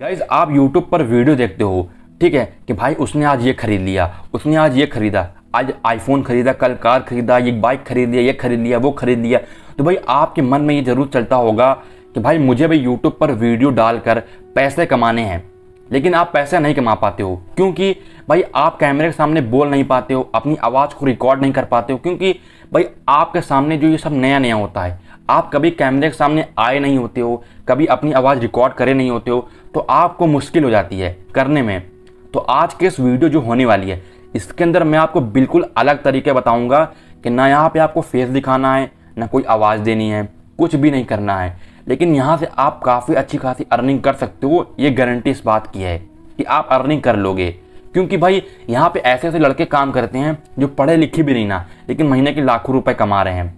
guys आप YouTube पर video देखते हो ठीक है कि भाई उसने आज ये खरीद लिया उसने आज ये खरीदा आज आईफोन खरीदा कल कार खरीदा ये बाइक खरीद लिया ये खरीद लिया वो खरीद लिया तो भाई आपके मन में ये ज़रूर चलता होगा कि भाई मुझे भाई यूट्यूब पर वीडियो डालकर पैसे कमाने हैं लेकिन आप पैसे नहीं कमा पाते हो क्योंकि भाई आप कैमरे के सामने बोल नहीं पाते हो अपनी आवाज़ को रिकॉर्ड नहीं कर पाते हो क्योंकि भाई आपके सामने जो ये सब नया नया होता है आप कभी कैमरे के सामने आए नहीं होते हो कभी अपनी आवाज़ रिकॉर्ड करे नहीं होते हो तो आपको मुश्किल हो जाती है करने में तो आज के इस वीडियो जो होने वाली है इसके अंदर मैं आपको बिल्कुल अलग तरीके बताऊंगा कि ना यहाँ पे आपको फेस दिखाना है ना कोई आवाज़ देनी है कुछ भी नहीं करना है लेकिन यहाँ से आप काफ़ी अच्छी खासी अर्निंग कर सकते हो ये गारंटी इस बात की है कि आप अर्निंग कर लोगे क्योंकि भाई यहाँ पे ऐसे ऐसे लड़के काम करते हैं जो पढ़े लिखे भी नहीं ना लेकिन महीने के लाखों रुपए कमा रहे हैं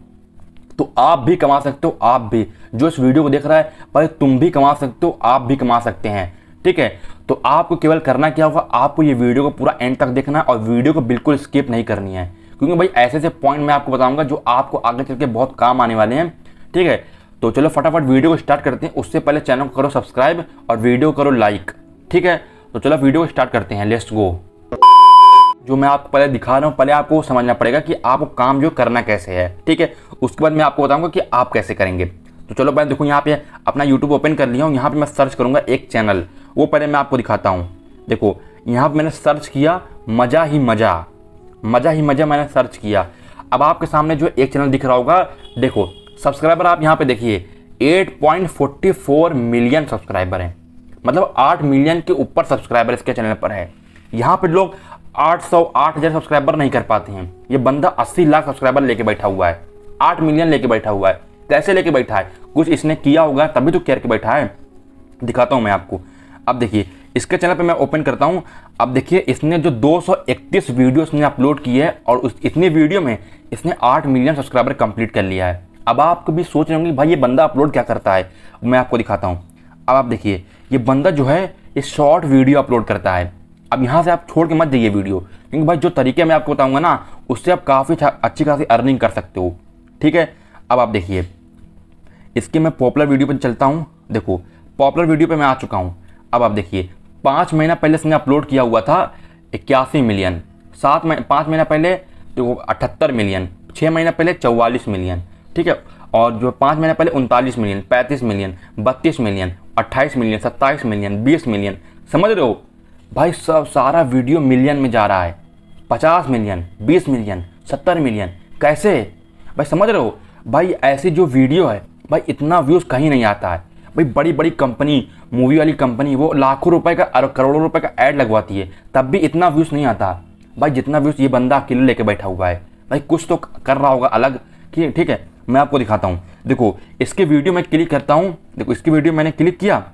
तो आप भी कमा सकते हो आप भी जो इस वीडियो को देख रहा है भाई तुम भी कमा सकते हो आप भी कमा सकते हैं ठीक है तो आपको केवल करना क्या होगा आपको ये वीडियो को पूरा एंड तक देखना है और वीडियो को बिल्कुल स्किप नहीं करनी है क्योंकि भाई ऐसे ऐसे पॉइंट मैं आपको बताऊंगा जो आपको आगे चल के बहुत काम आने वाले हैं ठीक है तो चलो फटाफट वीडियो को स्टार्ट करते हैं उससे पहले चैनल को करो सब्सक्राइब और वीडियो करो लाइक ठीक है तो चलो वीडियो को स्टार्ट करते हैं लेट्स गो जो मैं आपको पहले दिखा रहा हूँ पहले आपको समझना पड़ेगा कि आपको काम जो करना कैसे है ठीक है उसके बाद मैं आपको बताऊँगा कि आप कैसे करेंगे तो चलो पहले देखो यहाँ पे अपना यूट्यूब ओपन कर लिया हूँ यहाँ पर मैं सर्च करूँगा एक चैनल वो पहले मैं आपको दिखाता हूँ देखो यहाँ पर मैंने सर्च किया मज़ा ही मज़ा मज़ा ही मज़ा मैंने सर्च किया अब आपके सामने जो एक चैनल दिख रहा होगा देखो सब्सक्राइबर आप यहाँ पे देखिए 8.44 मिलियन सब्सक्राइबर हैं मतलब 8 मिलियन के ऊपर सब्सक्राइबर इसके चैनल पर है यहाँ पे लोग आठ सौ आठ हजार सब्सक्राइबर नहीं कर पाते हैं ये बंदा अस्सी लाख सब्सक्राइबर लेके बैठा हुआ है आठ मिलियन लेके बैठा हुआ है कैसे लेके बैठा है कुछ इसने किया होगा तभी तो क्या करके बैठा है दिखाता हूँ मैं आपको अब देखिए इसके चैनल पे मैं ओपन करता हूँ अब देखिए इसने जो 231 वीडियो इसने अपलोड की है और उस इतने वीडियो में इसने आठ मिलियन सब्सक्राइबर कंप्लीट कर लिया है अब आप भी सोच रहे होंगे भाई ये बंदा अपलोड क्या करता है मैं आपको दिखाता हूँ अब आप देखिए ये बंदा जो है ये शॉर्ट वीडियो अपलोड करता है अब यहाँ से आप छोड़ के मत जाइए वीडियो क्योंकि भाई जो तरीके मैं आपको बताऊँगा ना उससे आप काफ़ी अच्छा, अच्छी खासी अर्निंग कर सकते हो ठीक है अब आप देखिए इसके मैं पॉपुलर वीडियो पर चलता हूँ देखो पॉपुलर वीडियो पर मैं आ चुका हूँ अब आप देखिए पाँच महीना पहले इसने अपलोड किया हुआ था इक्यासी मिलियन सात महीने पाँच महीना पहले तो अठहत्तर मिलियन छः महीना पहले चौवालीस मिलियन ठीक है और जो पाँच महीना पहले उनतालीस मिलियन पैंतीस मिलियन बत्तीस मिलियन अट्ठाईस मिलियन सत्ताईस मिलियन बीस मिलियन समझ रहे हो भाई सब सारा वीडियो मिलियन में जा रहा है पचास मिलियन बीस मिलियन सत्तर मिलियन कैसे भाई समझ रहे हो भाई ऐसी जो वीडियो है भाई इतना व्यूज़ कहीं नहीं आता है भाई बड़ी बड़ी कंपनी मूवी वाली कंपनी वो लाखों रुपए का और करोड़ों रुपए का ऐड लगवाती है तब भी इतना व्यूज़ नहीं आता भाई जितना व्यूज़ ये बंदा अकेले लेके बैठा हुआ है भाई कुछ तो कर रहा होगा अलग कि ठीक है मैं आपको दिखाता हूँ देखो इसके वीडियो मैं क्लिक करता हूँ देखो इसकी वीडियो मैंने क्लिक किया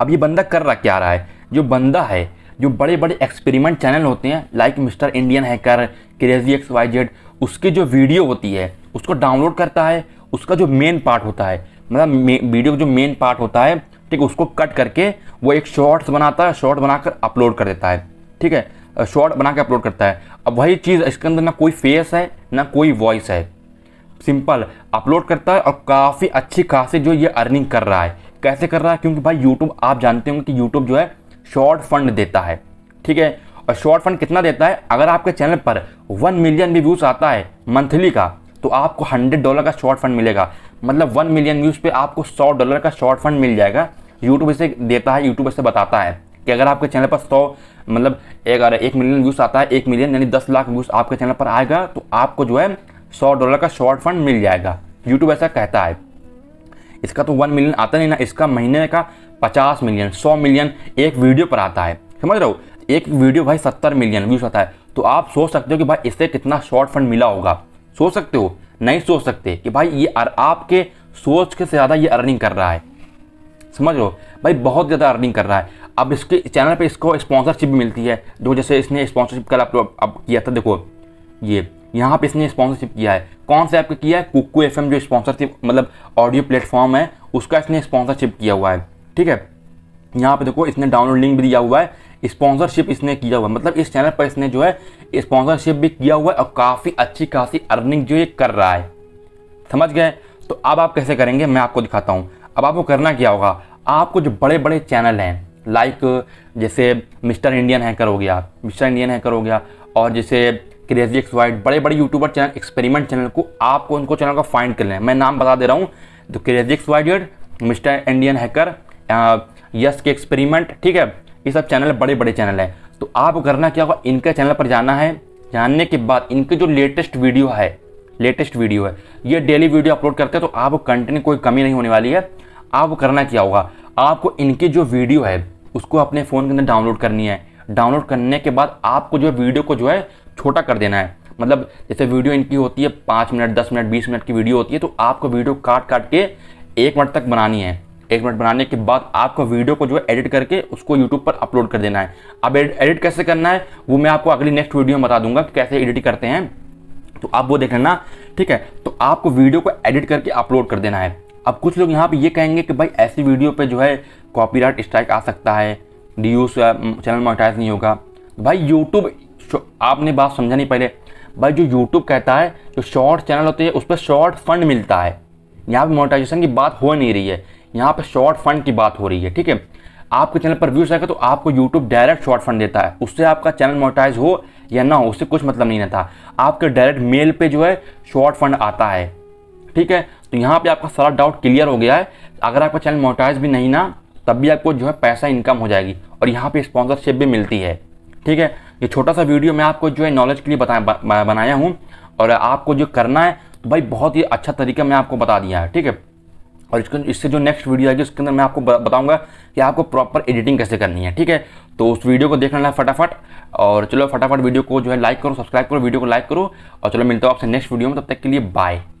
अब ये बंदा कर रहा क्या रहा है जो बंदा है जो बड़े बड़े एक्सपेरिमेंट चैनल होते हैं like mister Indian hacker crazy X Y Z उसकी जो वीडियो होती है उसको डाउनलोड करता है उसका जो मेन पार्ट होता है मतलब वीडियो का जो मेन पार्ट होता है ठीक है उसको कट करके वो एक शॉर्ट्स बनाता है शॉर्ट बनाकर अपलोड कर देता है ठीक है शॉर्ट बना के अपलोड करता है अब वही चीज़ इसके अंदर ना कोई फेस है ना कोई वॉइस है सिंपल अपलोड करता है और काफ़ी अच्छी खासी जो ये अर्निंग कर रहा है कैसे कर रहा है क्योंकि भाई यूट्यूब आप जानते होंगे कि यूट्यूब जो है शॉर्ट फंड देता है ठीक है और शॉर्ट फंड कितना देता है अगर आपके चैनल पर वन मिलियन भी व्यूज़ आता है मंथली का तो आपको हंड्रेड डॉलर का शॉर्ट फंड मिलेगा मतलब वन मिलियन व्यूज़ पे आपको सौ डॉलर का शॉर्ट फंड मिल जाएगा यूट्यूब इसे देता है यूट्यूब इसे बताता है कि अगर आपके चैनल पर सौ मतलब एक एक मिलियन व्यूज़ आता है एक मिलियन यानी दस लाख व्यूज़ आपके चैनल पर आएगा तो आपको जो है सौ डॉलर का शॉर्ट फंड मिल जाएगा यूट्यूब ऐसा कहता है इसका तो वन मिलियन आता नहीं ना इसका महीने का पचास मिलियन सौ मिलियन एक वीडियो पर आता है समझ रहे हो एक वीडियो भाई सत्तर मिलियन व्यूज आता है तो आप सोच सकते हो कि भाई इससे कितना शॉर्ट फंड मिला होगा सोच सकते हो नहीं सोच सकते कि भाई ये आपके सोच के से ज़्यादा ये अर्निंग कर रहा है समझ लो भाई बहुत ज़्यादा अर्निंग कर रहा है अब इसके चैनल पे इसको स्पॉन्सरशिप भी मिलती है जो जैसे इसने स्पॉन्सरशिप कल आप अब किया था देखो ये यहाँ पे इसने स्पॉन्सरशिप किया है कौन से ऐप का किया है कुकू एफ जो स्पॉन्सरशिप मतलब ऑडियो प्लेटफॉर्म है उसका इसने स्पॉन्सरशिप किया हुआ है ठीक है यहाँ पे देखो इसने डाउनलोड लिंक भी दिया हुआ है स्पॉन्सरशिप इसने किया हुआ है मतलब इस चैनल पर इसने जो है स्पॉन्सरशिप भी किया हुआ है और काफ़ी अच्छी खासी अर्निंग जो ये कर रहा है समझ गए तो अब आप कैसे करेंगे मैं आपको दिखाता हूँ अब आपको करना क्या होगा आपको जो बड़े बड़े चैनल हैं लाइक जैसे मिस्टर इंडियन हैकर हो गया मिस्टर इंडियन हैकर हो गया और जैसे क्रेजी एक्स वाइड बड़े बड़े यूट्यूबर चैनल एक्सपेरिमेंट चैनल को आपको उनको चैनल का फाइंड कर लें मैं नाम बता दे रहा हूँ तो crazy X Y mister Indian hacker यस के एक्सपेरिमेंट ठीक है ये सब चैनल बड़े बड़े चैनल हैं तो आपको करना क्या होगा इनके चैनल पर जाना है जानने के बाद इनके जो लेटेस्ट वीडियो है लेटेस्ट वीडियो है ये डेली वीडियो अपलोड करते हैं तो आपको कंटेंट कोई कमी नहीं होने वाली है आपको करना क्या होगा आपको इनकी जो वीडियो है उसको अपने फ़ोन के अंदर डाउनलोड करनी है डाउनलोड करने के बाद आपको जो वीडियो को जो है छोटा कर देना है मतलब जैसे वीडियो इनकी होती है पाँच मिनट दस मिनट बीस मिनट की वीडियो होती है तो आपको वीडियो काट काट के एक मिनट तक बनानी है एक मिनट बनाने के बाद आपको वीडियो को जो है एडिट करके उसको यूट्यूब पर अपलोड कर देना है अब एडिट कैसे करना है वो मैं आपको अगली नेक्स्ट वीडियो में बता दूंगा कि कैसे एडिट करते हैं तो आप वो देख लेना ठीक है तो आपको वीडियो को एडिट करके अपलोड कर देना है अब कुछ लोग यहाँ पे ये कहेंगे कि भाई ऐसी वीडियो पे जो है कॉपीराइट स्ट्राइक आ सकता है डी चैनल मोटाइज नहीं होगा भाई यूट्यूब आपने बात समझा नहीं पहले भाई जो यूट्यूब कहता है जो शॉर्ट चैनल होते हैं उस पर शॉर्ट फंड मिलता है यहाँ पर मोनिटाइजेशन की बात हो नहीं रही है यहाँ पर शॉर्ट फंड की बात हो रही है ठीक है आपके चैनल पर व्यूज आएगा तो आपको यूट्यूब डायरेक्ट शॉर्ट फंड देता है उससे आपका चैनल मोटाइज हो या ना हो उससे कुछ मतलब नहीं रहता आपके डायरेक्ट मेल पे जो है शॉर्ट फंड आता है ठीक है तो यहाँ पे आपका सारा डाउट क्लियर हो गया है अगर आपका चैनल मोटाइज भी नहीं ना तब भी आपको जो है पैसा इनकम हो जाएगी और यहाँ पे स्पॉन्सरशिप भी मिलती है ठीक है ये छोटा सा वीडियो मैं आपको जो है नॉलेज के लिए बताया बनाया हूँ और आपको जो करना है तो भाई बहुत ही अच्छा तरीका मैं आपको बता दिया है ठीक है और इसके इससे जो नेक्स्ट वीडियो आएगी उसके अंदर मैं आपको बताऊंगा कि आपको प्रॉपर एडिटिंग कैसे करनी है ठीक है तो उस वीडियो को देखना है फटाफट और चलो फटाफट वीडियो को जो है लाइक करो सब्सक्राइब करो वीडियो को लाइक करो और चलो मिलता हूँ आपसे नेक्स्ट वीडियो में तब तक के लिए बाय